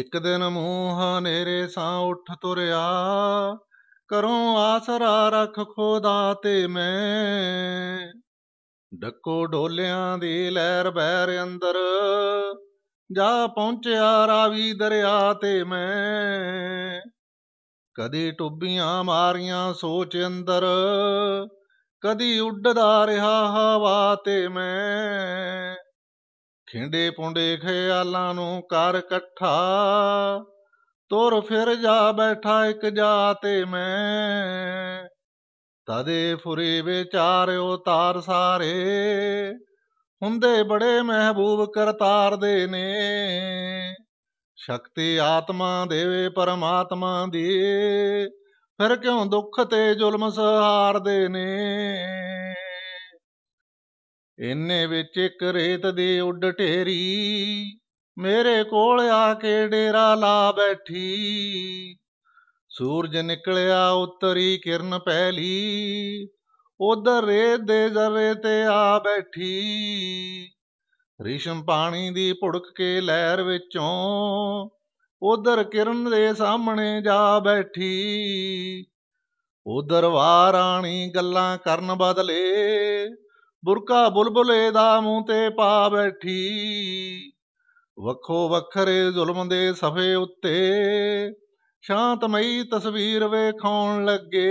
ਇੱਕ ਦਿਨ ਮੋਹ ਹਨੇਰੇ ਸਾਂ ਉੱਠ ਤੁਰਿਆ ਕਰੋਂ ਆਸਰਾ ਰੱਖ ਖੋਦਾ ਤੇ ਮੈਂ ਡੱਕੋ ਢੋਲਿਆਂ ਦੀ ਲਹਿਰ ਬਹਿਰ ਅੰਦਰ ਜਾ ਪਹੁੰਚਿਆ ਰਾਵੀ ਦਰਿਆ ਤੇ ਮੈਂ ਕਦੀ ਟੁੱਬੀਆਂ ਮਾਰੀਆਂ ਸੋਚ ਅੰਦਰ ਕਦੀ ਉੱਡਦਾ ਰਿਹਾ ਹਵਾ ਤੇ ਮੈਂ ਖਿੰਡੇ ਪੁੰਡੇ ਖਿਆਲਾਂ ਨੂੰ ਕਰ ਇਕੱਠਾ ਤੁਰ ਫਿਰ ਜਾ ਬੈਠਾ ਇੱਕ ਜਾਤੇ ਮੈਂ ਤਦੇ ਫੁਰੇ ਵਿਚਾਰ ਉਤਾਰ ਸਾਰੇ ਹੁੰਦੇ ਬੜੇ ਮਹਿਬੂਬ ਕਰਤਾਰ ਦੇ ਨੇ ਸ਼ਕਤੀ ਆਤਮਾ ਦੇਵੇ ਪਰਮਾਤਮਾ ਦੀ ਫਿਰ ਕਿਉਂ ਦੁੱਖ ਤੇ ਜ਼ੁਲਮ ਸਹਾਰਦੇ ਨੇ ਇੰਨੇ ਵਿੱਚ ਇੱਕ ਰੇਤ ਦੀ ਉੱਡ ਢੇਰੀ ਮੇਰੇ ਕੋਲ ਆ ਕੇ ਡੇਰਾ ਲਾ ਬੈਠੀ ਸੂਰਜ ਨਿਕਲਿਆ ਉਤਰੀ ਕਿਰਨ ਪਹਿਲੀ ਉਧਰ ਰੇਤ ਦੇ ਜ਼ਰੇ ਤੇ ਆ ਬੈਠੀ ਰੀਸ਼ਮ ਪਾਣੀ ਦੀ ਪੁੜਕ ਕੇ ਲਹਿਰ ਵਿੱਚੋਂ ਉਧਰ ਕਿਰਨ ਦੇ ਸਾਹਮਣੇ ਜਾ ਬੈਠੀ ਉਧਰ ਵਾਰਾਣੀ ਗੱਲਾਂ ਕਰਨ ਬਦਲੇ ਬੁਰਕਾ ਬੁਲਬੁਲੇ ਦਾ ਮੂੰਹ ਤੇ ਪਾ ਬੈਠੀ ਵੱਖੋ ਵੱਖਰੇ ਜ਼ੁਲਮ ਦੇ ਸਫੇ ਉੱਤੇ ਸ਼ਾਂਤਮਈ ਤਸਵੀਰ ਵੇਖਾਉਣ ਲੱਗੇ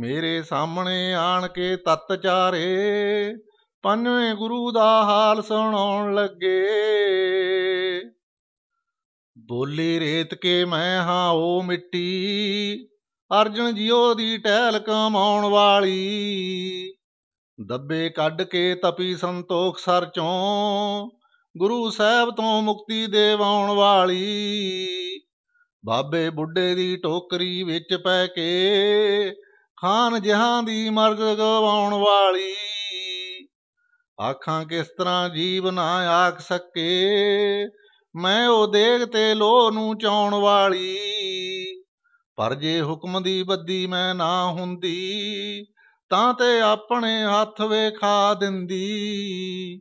ਮੇਰੇ ਸਾਹਮਣੇ ਆਣ ਕੇ ਤਤ ਚਾਰੇ ਪੰਜਵੇਂ ਗੁਰੂ ਦਾ ਹਾਲ ਸੁਣਾਉਣ ਲੱਗੇ ਬੋਲੀ ਰੇਤ ਕੇ ਮੈਂ ਹਾਂ ਉਹ ਮਿੱਟੀ ਅਰਜਨ ਜੀਓ ਦੀ ਟਹਿਲ ਕਮਾਉਣ ਵਾਲੀ ਦੱਬੇ ਕੱਢ ਕੇ ਤਪੀ ਸੰਤੋਖ ਸਰ ਚੋਂ ਗੁਰੂ ਸਾਹਿਬ ਤੋਂ ਮੁਕਤੀ ਦੇਵਾਉਣ ਵਾਲੀ ਬਾਬੇ ਬੁੱਢੇ ਦੀ ਟੋਕਰੀ ਵਿੱਚ ਪੈ ਕੇ ਖਾਨ ਜਹਾਂ ਦੀ ਮਰਗ ਗਵਾਉਣ ਵਾਲੀ ਆਖਾਂ ਕਿਸ ਤਰ੍ਹਾਂ ਜੀਵ ਨਾ ਆਖ ਸਕੇ ਮੈਂ ਉਹ ਦੇਖ ਤੇ ਲੋਹ ਨੂੰ ਚਾਉਣ ਵਾਲੀ ਪਰ ਜੇ ਹੁਕਮ ਦੀ ਬੱਦੀ ਮੈਂ ਨਾ ਹੁੰਦੀ ਤਾਂ ਤੇ ਆਪਣੇ ਹੱਥ ਵੇਖਾ ਦਿੰਦੀ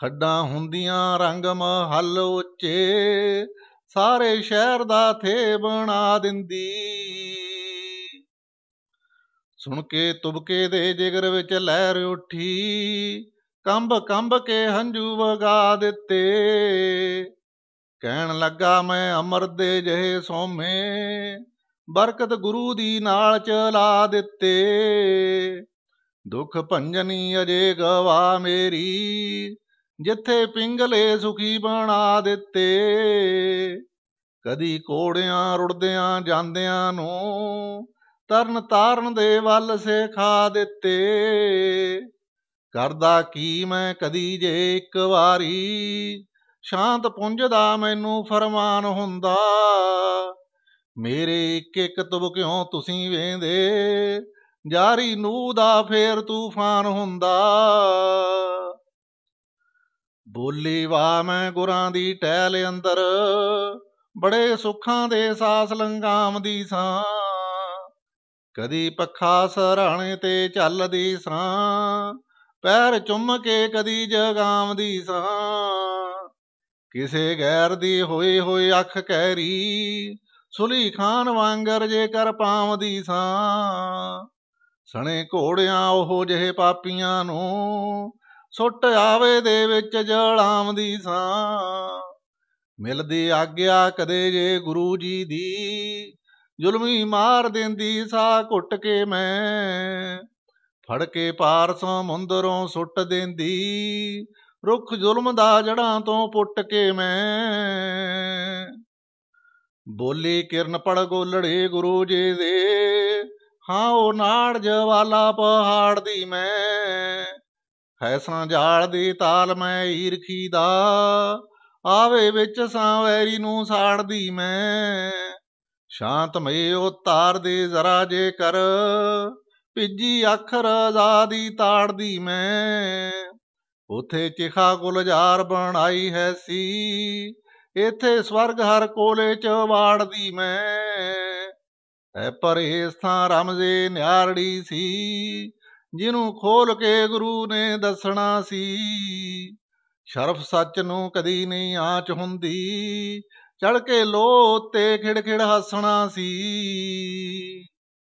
ਖੱਡਾਂ ਹੁੰਦੀਆਂ ਰੰਗ ਮਹੱਲ ਉੱਚੇ ਸਾਰੇ ਸ਼ਹਿਰ ਦਾ ਥੇ ਬਣਾ ਦਿੰਦੀ ਸੁਣ ਕੇ ਤੁਬਕੇ ਦੇ ਜਿਗਰ ਵਿੱਚ ਲਹਿਰ ਉੱਠੀ ਕੰਬ ਕੰਬ ਕੇ ਹੰਝੂ ਵਗਾ ਦਿੱਤੇ ਕਹਿਣ ਲੱਗਾ ਮੈਂ ਅਮਰ ਦੇ ਜਹੇ ਸੋਮੇ ਬਰਕਤ ਗੁਰੂ ਦੀ ਨਾਲ ਚਲਾ ਦਿੱਤੇ ਦੁਖ ਭੰਜਨੀ ਅਜੇ ਗਵਾ ਮੇਰੀ ਜਿੱਥੇ ਪਿੰਗਲੇ ਸੁਖੀ ਬਣਾ ਦਿੱਤੇ ਕਦੀ ਕੋੜਿਆਂ ਰੁੜਦਿਆਂ ਜਾਂਦਿਆਂ ਨੂੰ ਤਰਨ ਤਾਰਨ ਦੇ ਵੱਲ ਸਿਖਾ ਦਿੱਤੇ ਕਰਦਾ ਕੀ ਮੈਂ ਕਦੀ ਜੇ ਇੱਕ ਵਾਰੀ ਸ਼ਾਂਤ ਪੁੰਜ ਦਾ ਮੈਨੂੰ ਫਰਮਾਨ ਹੁੰਦਾ ਮੇਰੇ ਇੱਕ ਇੱਕ ਤੁਬ ਕਿਉਂ ਤੁਸੀਂ ਵੇਂਦੇ ਜਾਰੀ ਨੂ ਦਾ ਫੇਰ ਤੂਫਾਨ ਹੁੰਦਾ ਬੋਲੀ ਵਾ ਮੈਂ ਗੁਰਾਂ ਦੀ ਟਹਿਲ ਅੰਦਰ ਬੜੇ ਸੁੱਖਾਂ ਦੇ ਸਾਸ ਲੰਗਾਮ ਦੀ ਸਾਂ ਕਦੀ ਪੱਖਾ ਸਰਾਣੇ ਤੇ ਚੱਲਦੀ ਸਾਂ ਪੈਰ ਚੁੰਮ ਕੇ ਕਦੀ ਜਗਾਮ ਦੀ ਸਾਂ ਕਿਸੇ ਗੈਰ ਦੀ ਹੋਈ ਹੋਈ ਅੱਖ ਕਹਿਰੀ ਸੁਲੀ ਖਾਨ ਵਾਂਗਰ ਜੇ ਕਰ ਪਾਵਦੀ ਸਾਂ ਸਣੇ ਘੋੜਿਆਂ ਉਹ ਜਿਹੇ ਪਾਪੀਆਂ ਨੂੰ ਸੁੱਟ ਆਵੇ ਦੇ ਵਿੱਚ ਜਲਾਵਦੀ ਸਾਂ ਮਿਲਦੀ ਆਗਿਆ ਕਦੇ ਜੇ ਗੁਰੂ ਜੀ ਦੀ ਜ਼ੁਲਮੀ ਮਾਰ ਦਿੰਦੀ ਸਾ ਘੁੱਟ ਕੇ ਮੈਂ ਫੜ ਕੇ ਪਾਰਸੋਂ ਮੁੰਦਰੋਂ ਸੁੱਟ ਦਿੰਦੀ ਰੁੱਖ ਜ਼ੁਲਮ ਦਾ ਜੜਾਂ ਤੋਂ ਪੁੱਟ ਕੇ ਮੈਂ ਬੋਲੀ ਕਿਰਨ ਪੜ ਗੋਲੜੇ ਗੁਰੂ ਜੀ ਦੇ ਹਾਂ ਉਹ ਨਾੜ ਜਵਾਲਾ ਪਹਾੜ ਦੀ ਮੈਂ ਹੈਸਣਾ ਜਾਲ ਦੀ ਤਾਲ ਮੈਂ ਈਰਖੀ ਦਾ ਆਵੇ ਵਿੱਚ ਸਾਂਵੈਰੀ ਨੂੰ ਸਾੜਦੀ ਮੈਂ ਸ਼ਾਂਤਮਈ ਉਤਾਰ ਦੇ ਜ਼ਰਾ ਜੇ ਕਰ ਪਿੱਜੀ ਅੱਖਰ ਆਜ਼ਾਦੀ ਦੀ ਤਾੜਦੀ ਮੈਂ ਉਥੇ ਚਿਖਾ ਗੁਲਜ਼ਾਰ ਬਣਾਈ ਹੈ ਸੀ ਇਥੇ ਸਵਰਗ ਹਰ ਕੋਲੇ ਚ ਵਾੜਦੀ ਮੈਂ ਐ ਪਰਹੇਸ ਰਾਮ ਰਮਜੇ ਨਿਆਰੜੀ ਸੀ ਜਿਹਨੂੰ ਖੋਲ ਕੇ ਗੁਰੂ ਨੇ ਦੱਸਣਾ ਸੀ ਸ਼ਰਫ ਸੱਚ ਨੂੰ ਕਦੀ ਨਹੀਂ ਆਂਚ ਹੁੰਦੀ ਚੜ ਕੇ ਲੋ ਤੇ ਖਿੜਖਿੜ ਹੱਸਣਾ ਸੀ